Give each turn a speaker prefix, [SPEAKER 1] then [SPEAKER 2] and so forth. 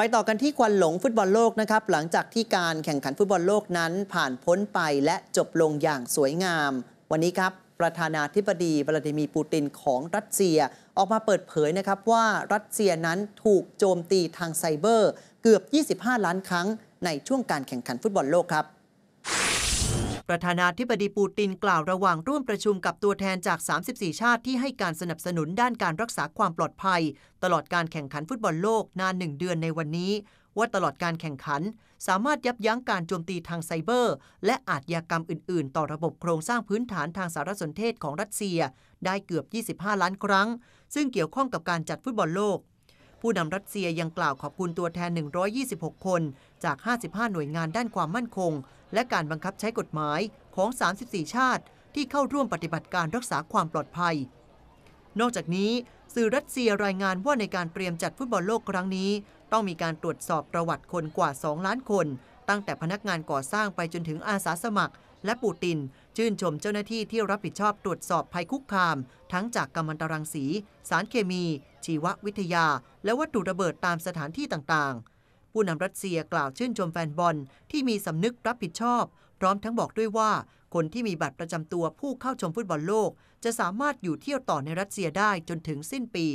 [SPEAKER 1] ไปต่อกันที่ควันหลงฟุตบอลโลกนะครับ หลังจากที่การแข่งขันฟุตบอลโลกนั้นผ่านพ้นไปและจบลงอย่างสวยงาม วันนี้ครับประธานาธิบดีวลาดิมีร์ปูตินของรัสเซีย ออกมาเปิดเผยนะครับ ว่ารัสเซียนั้นถูกโจมตีทางไซเบอร์ เกือบ 25 ล้านครั้ง ในช่วงการแข่งขันฟุตบอลโลกครับประธานาธิบดีปูตินกล่าวระหว่างร่วมประชุมกับตัวแทนจาก 34 ชาติที่ให้การสนับสนุนด้านการรักษาความปลอดภัย ตลอดการแข่งขันฟุตบอลโลกนานหนึ่งเดือนในวันนี้ ว่าตลอดการแข่งขัน สามารถยับยั้งการโจมตีทางไซเบอร์ และอาชญากรรมอื่นๆ ต่อระบบโครงสร้างพื้นฐานทางสารสนเทศของรัสเซีย ได้เกือบ 25 ล้านครั้ง ซึ่งเกี่ยวข้องกับการจัดฟุตบอลโลกผู้นำรัสเซียยังกล่าวขอบคุณตัวแทน 126 คน จาก 55 หน่วยงานด้านความมั่นคง และการบังคับใช้กฎหมายของ 34 ชาติ ที่เข้าร่วมปฏิบัติการรักษาความปลอดภัย นอกจากนี้สื่อรัสเซียรายงานว่าในการเตรียมจัดฟุตบอลโลกครั้งนี้ ต้องมีการตรวจสอบประวัติคนกว่า 2 ล้านคน ตั้งแต่พนักงานก่อสร้างไปจนถึงอาสาสมัคร และปูตินชื่นชมเจ้าหน้าที่ที่รับผิดชอบตรวจสอบภัยคุกคาม ทั้งจากกัมมันตรังสี สารเคมี ชีววิทยา และวัตถุระเบิดตามสถานที่ต่างๆ ผู้นำรัสเซียกล่าวชื่นชมแฟนบอล ที่มีสำนึกรับผิดชอบ พร้อมทั้งบอกด้วยว่าคนที่มีบัตรประจำตัวผู้เข้าชมฟุตบอลโลก จะสามารถอยู่เที่ยวต่อในรัสเซียได้จนถึงสิ้นปี